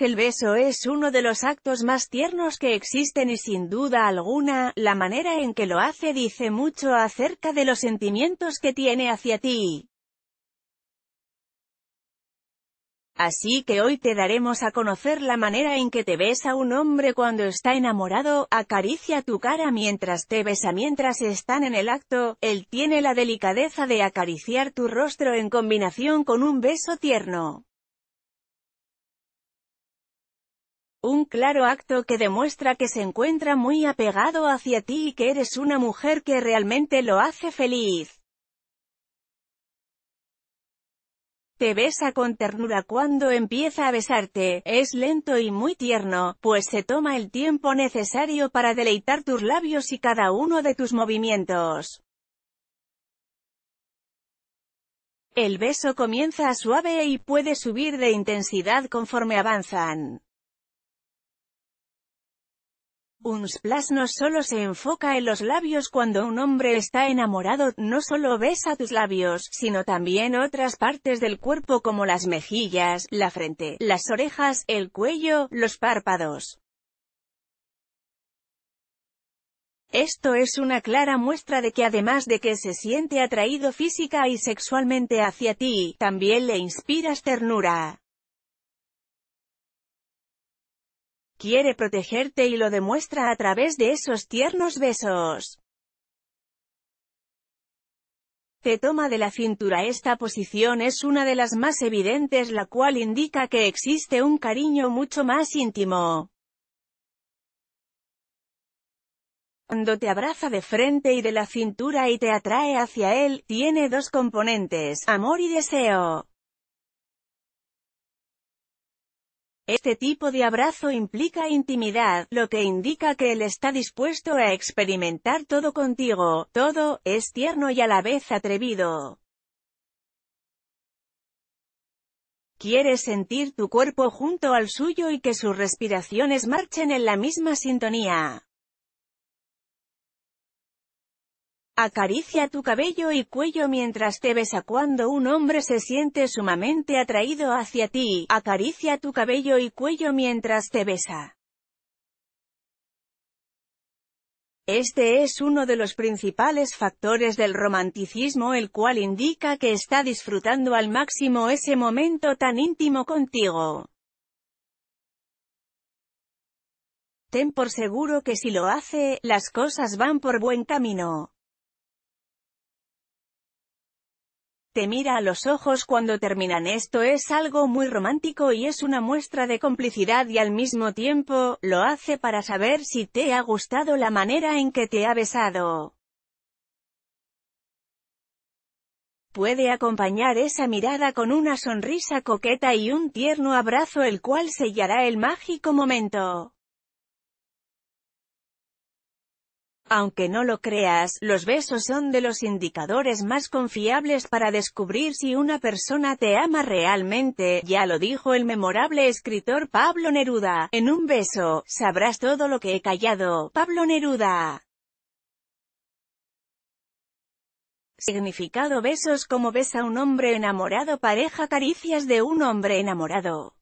el beso es uno de los actos más tiernos que existen y sin duda alguna, la manera en que lo hace dice mucho acerca de los sentimientos que tiene hacia ti. Así que hoy te daremos a conocer la manera en que te besa un hombre cuando está enamorado, acaricia tu cara mientras te besa mientras están en el acto, él tiene la delicadeza de acariciar tu rostro en combinación con un beso tierno. un claro acto que demuestra que se encuentra muy apegado hacia ti y que eres una mujer que realmente lo hace feliz. Te besa con ternura cuando empieza a besarte, es lento y muy tierno, pues se toma el tiempo necesario para deleitar tus labios y cada uno de tus movimientos. El beso comienza suave y puede subir de intensidad conforme avanzan. Unsplash no solo se enfoca en los labios cuando un hombre está enamorado, no solo besa tus labios, sino también otras partes del cuerpo como las mejillas, la frente, las orejas, el cuello, los párpados. Esto es una clara muestra de que además de que se siente atraído física y sexualmente hacia ti, también le inspiras ternura. Quiere protegerte y lo demuestra a través de esos tiernos besos. Te toma de la cintura Esta posición es una de las más evidentes la cual indica que existe un cariño mucho más íntimo. Cuando te abraza de frente y de la cintura y te atrae hacia él, tiene dos componentes, amor y deseo. Este tipo de abrazo implica intimidad, lo que indica que él está dispuesto a experimentar todo contigo, todo, es tierno y a la vez atrevido. Quieres sentir tu cuerpo junto al suyo y que sus respiraciones marchen en la misma sintonía. Acaricia tu cabello y cuello mientras te besa cuando un hombre se siente sumamente atraído hacia ti. Acaricia tu cabello y cuello mientras te besa. Este es uno de los principales factores del romanticismo el cual indica que está disfrutando al máximo ese momento tan íntimo contigo. Ten por seguro que si lo hace, las cosas van por buen camino. te mira a los ojos cuando terminan. Esto es algo muy romántico y es una muestra de complicidad y al mismo tiempo, lo hace para saber si te ha gustado la manera en que te ha besado. Puede acompañar esa mirada con una sonrisa coqueta y un tierno abrazo el cual sellará el mágico momento. Aunque no lo creas, los besos son de los indicadores más confiables para descubrir si una persona te ama realmente, ya lo dijo el memorable escritor Pablo Neruda. En un beso, sabrás todo lo que he callado, Pablo Neruda. Significado Besos como besa un hombre enamorado Pareja Caricias de un hombre enamorado